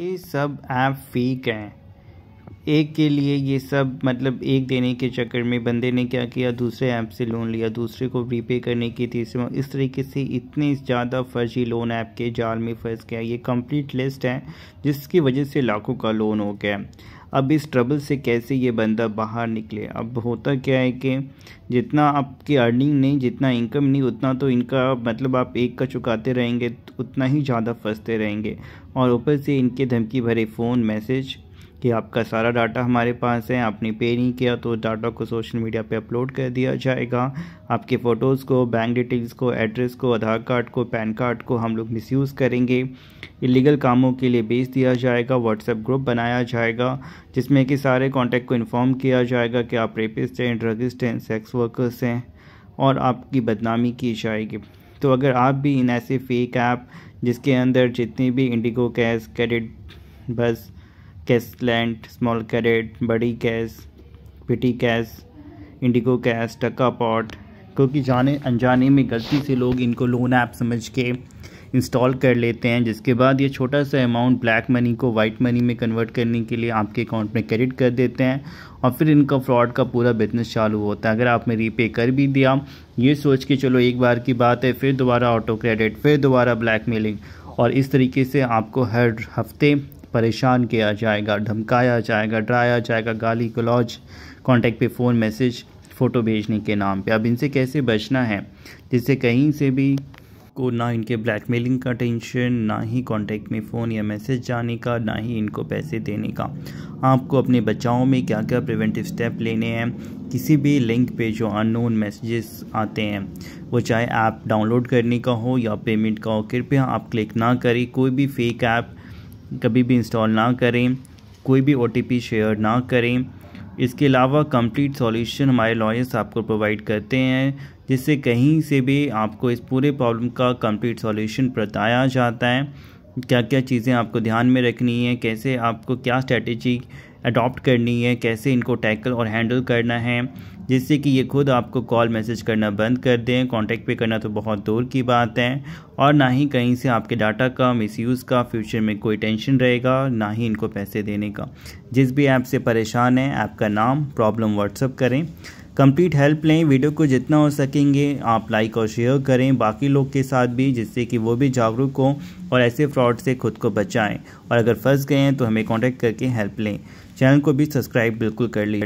ये सब app fake हैं एक के लिए ये सब मतलब एक देने के चक्कर में बंदे ने क्या किया दूसरे ऐप से लोन लिया दूसरे को रीपे करने की तीसरे इस तरीके से इतने ज़्यादा फर्जी लोन ऐप के जाल में फंस गया ये कंप्लीट लिस्ट है जिसकी वजह से लाखों का लोन हो गया अब इस ट्रबल से कैसे ये बंदा बाहर निकले अब होता क्या है कि जितना आपकी अर्निंग नहीं जितना इनकम नहीं उतना तो इनका मतलब आप एक का चुकाते रहेंगे उतना ही ज़्यादा फंसते रहेंगे और ऊपर से इनके धमकी भरे फ़ोन मैसेज कि आपका सारा डाटा हमारे पास है आपने पे नहीं किया तो डाटा को सोशल मीडिया पे अपलोड कर दिया जाएगा आपके फ़ोटोज़ को बैंक डिटेल्स को एड्रेस को आधार कार्ड को पैन कार्ड को हम लोग मिसयूज़ करेंगे इलीगल कामों के लिए बेच दिया जाएगा व्हाट्सएप ग्रुप बनाया जाएगा जिसमें कि सारे कॉन्टैक्ट को इन्फॉर्म किया जाएगा कि आप रेपिस्ट हैं ड्रगिस्ट हैं सेक्स वर्कर्स हैं और आपकी बदनामी की जाएगी तो अगर आप भी इन ऐसे फेक ऐप जिसके अंदर जितने भी इंडिगो कैश क्रेडिट बस लैंड स्मॉल कैरेट बड़ी cash petty cash indigo cash टका पॉट क्योंकि जाने अनजाने में गलती से लोग इनको लोन ऐप समझ के इंस्टॉल कर लेते हैं जिसके बाद ये छोटा सा अमाउंट ब्लैक मनी को वाइट मनी में कन्वर्ट करने के लिए आपके अकाउंट में क्रेडिट कर देते हैं और फिर इनका फ्रॉड का पूरा बिजनेस चालू होता है अगर आपने रीपे कर भी दिया ये सोच के चलो एक बार की बात है फिर दोबारा ऑटो क्रेडिट फिर दोबारा ब्लैक मेलिंग और इस तरीके से आपको हर हफ्ते परेशान किया जाएगा धमकाया जाएगा डराया जाएगा गाली गलौज कॉन्टैक्ट पे फ़ोन मैसेज फ़ोटो भेजने के नाम पे अब इनसे कैसे बचना है जिससे कहीं से भी को ना इनके ब्लैकमेलिंग का टेंशन ना ही कॉन्टेक्ट में फ़ोन या मैसेज जाने का ना ही इनको पैसे देने का आपको अपने बचाव में क्या क्या प्रिवेंटिव स्टेप लेने हैं किसी भी लिंक पे जो अननोन मैसेजेस आते हैं वो चाहे ऐप डाउनलोड करने का हो या पेमेंट का हो कृपया आप क्लिक ना करें कोई भी फेक ऐप कभी भी इंस्टॉल ना करें कोई भी ओ शेयर ना करें इसके अलावा कंप्लीट सॉल्यूशन हमारे लॉयर्स आपको प्रोवाइड करते हैं जिससे कहीं से भी आपको इस पूरे प्रॉब्लम का कंप्लीट सॉल्यूशन बताया जाता है क्या क्या चीज़ें आपको ध्यान में रखनी है कैसे आपको क्या स्ट्रेटेजी अडॉप्ट करनी है कैसे इनको टैकल और हैंडल करना है जिससे कि ये खुद आपको कॉल मैसेज करना बंद कर दें कांटेक्ट पे करना तो बहुत दूर की बात है और ना ही कहीं से आपके डाटा का मिसयूज़ का फ्यूचर में कोई टेंशन रहेगा ना ही इनको पैसे देने का जिस भी ऐप से परेशान है ऐप का नाम प्रॉब्लम व्हाट्सअप करें कंप्लीट हेल्प लें वीडियो को जितना हो सकेंगे आप लाइक और शेयर करें बाकी लोग के साथ भी जिससे कि वो भी जागरूक हों और ऐसे फ्रॉड से खुद को बचाएं और अगर फंस गए हैं तो हमें कांटेक्ट करके हेल्प लें चैनल को भी सब्सक्राइब बिल्कुल कर लें